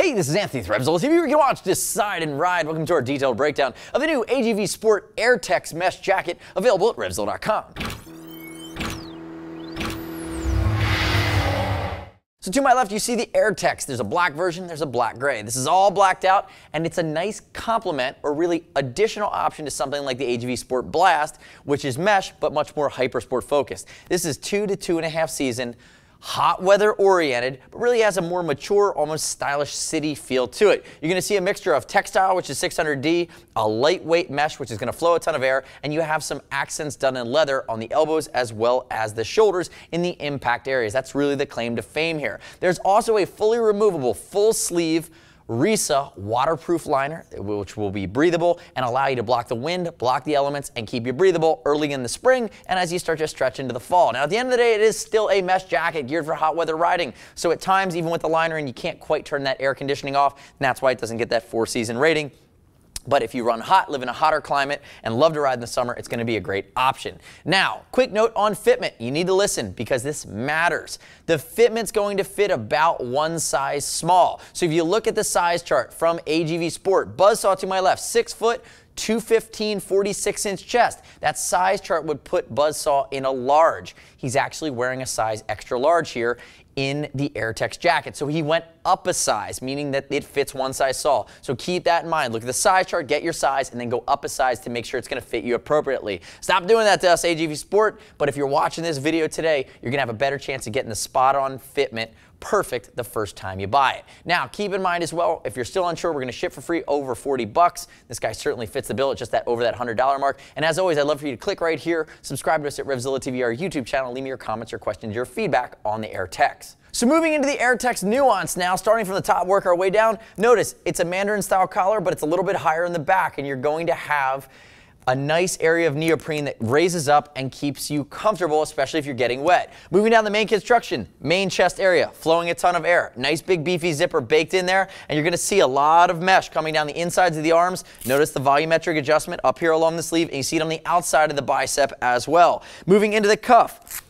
Hey, this is Anthony Threbzels. If you can watch Decide and Ride, welcome to our detailed breakdown of the new AGV Sport AirTex mesh jacket available at Revzel.com. So to my left, you see the AirTex. There's a black version, there's a black gray. This is all blacked out, and it's a nice complement or really additional option to something like the AGV Sport Blast, which is mesh, but much more hypersport focused. This is two to two and a half season, hot weather oriented, but really has a more mature, almost stylish city feel to it. You're going to see a mixture of textile, which is 600D, a lightweight mesh, which is going to flow a ton of air, and you have some accents done in leather on the elbows as well as the shoulders in the impact areas. That's really the claim to fame here. There's also a fully removable, full sleeve RISA waterproof liner, which will be breathable and allow you to block the wind, block the elements, and keep you breathable early in the spring and as you start to stretch into the fall. Now, at the end of the day, it is still a mesh jacket geared for hot weather riding. So at times, even with the liner and you can't quite turn that air conditioning off, and that's why it doesn't get that four season rating. But if you run hot, live in a hotter climate, and love to ride in the summer, it's going to be a great option. Now, quick note on fitment. You need to listen because this matters. The fitment's going to fit about one size small. So if you look at the size chart from AGV Sport, Buzzsaw to my left, six foot, 215 46 inch chest. That size chart would put Buzzsaw in a large. He's actually wearing a size extra large here in the Airtex jacket. So he went up a size, meaning that it fits one size small. So keep that in mind. Look at the size chart, get your size, and then go up a size to make sure it's going to fit you appropriately. Stop doing that to us, AGV Sport, but if you're watching this video today, you're going to have a better chance of getting the spot-on fitment perfect the first time you buy it. Now, keep in mind as well, if you're still unsure, we're going to ship for free over 40 bucks. This guy certainly fits the bill at just that over that $100 mark. And as always, I'd love for you to click right here, subscribe to us at RevZilla TV, our YouTube channel, leave me your comments, your questions, your feedback on the AirTech. So moving into the air Techs nuance now, starting from the top, work our way down. Notice it's a Mandarin style collar, but it's a little bit higher in the back and you're going to have a nice area of neoprene that raises up and keeps you comfortable, especially if you're getting wet. Moving down the main construction, main chest area, flowing a ton of air. Nice big beefy zipper baked in there, and you're gonna see a lot of mesh coming down the insides of the arms. Notice the volumetric adjustment up here along the sleeve, and you see it on the outside of the bicep as well. Moving into the cuff,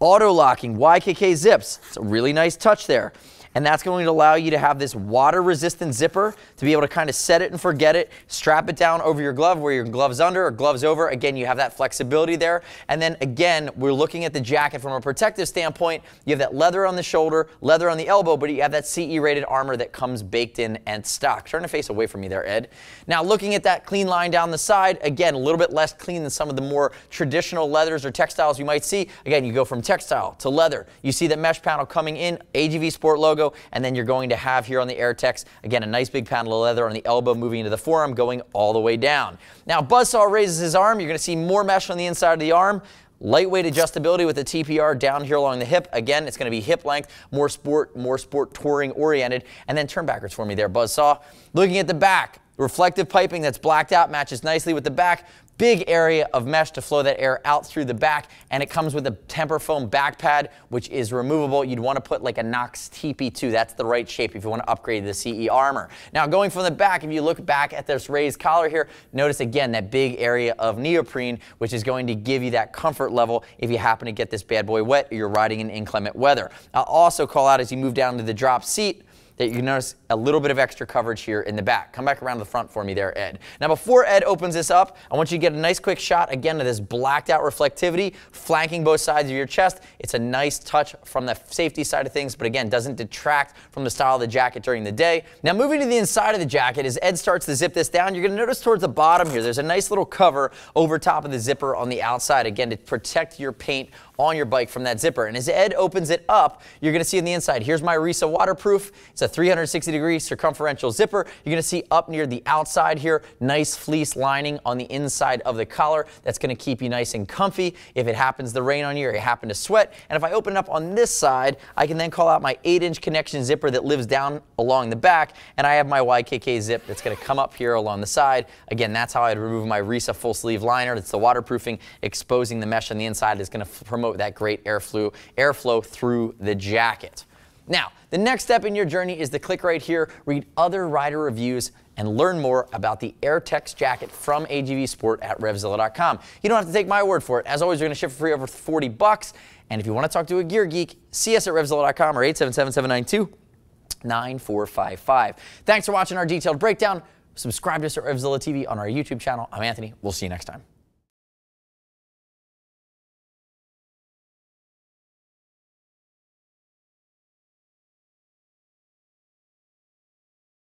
auto locking, YKK zips. It's a really nice touch there and that's going to allow you to have this water resistant zipper to be able to kind of set it and forget it, strap it down over your glove where your glove's under or glove's over. Again, you have that flexibility there. And then again, we're looking at the jacket from a protective standpoint. You have that leather on the shoulder, leather on the elbow, but you have that CE rated armor that comes baked in and stock. Turn the face away from me there, Ed. Now looking at that clean line down the side, again, a little bit less clean than some of the more traditional leathers or textiles you might see. Again, you go from textile to leather. You see the mesh panel coming in, AGV Sport logo, and then you're going to have here on the Airtex, again, a nice big panel of leather on the elbow moving into the forearm going all the way down. Now, Buzzsaw raises his arm. You're going to see more mesh on the inside of the arm. Lightweight adjustability with the TPR down here along the hip. Again, it's going to be hip length, more sport, more sport touring oriented. And then turn backwards for me there, Buzzsaw. Looking at the back, the reflective piping that's blacked out matches nicely with the back. Big area of mesh to flow that air out through the back, and it comes with a temper foam back pad, which is removable. You'd want to put like a Knox TP2. That's the right shape if you want to upgrade the CE Armor. Now, going from the back, if you look back at this raised collar here, notice again that big area of neoprene, which is going to give you that comfort level if you happen to get this bad boy wet or you're riding in inclement weather. I'll also call out as you move down to the drop seat, that you notice a little bit of extra coverage here in the back. Come back around to the front for me there, Ed. Now, before Ed opens this up, I want you to get a nice quick shot again of this blacked out reflectivity flanking both sides of your chest. It's a nice touch from the safety side of things, but again, doesn't detract from the style of the jacket during the day. Now, moving to the inside of the jacket, as Ed starts to zip this down, you're going to notice towards the bottom here, there's a nice little cover over top of the zipper on the outside, again, to protect your paint on your bike from that zipper. And as Ed opens it up, you're going to see on the inside, here's my Risa waterproof. It's a 360 degree circumferential zipper. You're going to see up near the outside here, nice fleece lining on the inside of the collar. That's going to keep you nice and comfy. If it happens to rain on you or you happen to sweat. And if I open up on this side, I can then call out my eight inch connection zipper that lives down along the back. And I have my YKK zip that's going to come up here along the side. Again, that's how I'd remove my Risa full sleeve liner. That's the waterproofing, exposing the mesh on the inside is going to promote that great airflow, airflow through the jacket. Now, the next step in your journey is to click right here, read other rider reviews, and learn more about the Airtex jacket from AGV Sport at RevZilla.com. You don't have to take my word for it. As always, you're gonna ship for free over 40 bucks. And if you wanna talk to a gear geek, see us at RevZilla.com or 877-792-9455. Thanks for watching our detailed breakdown. Subscribe to us at RevZilla TV on our YouTube channel. I'm Anthony, we'll see you next time.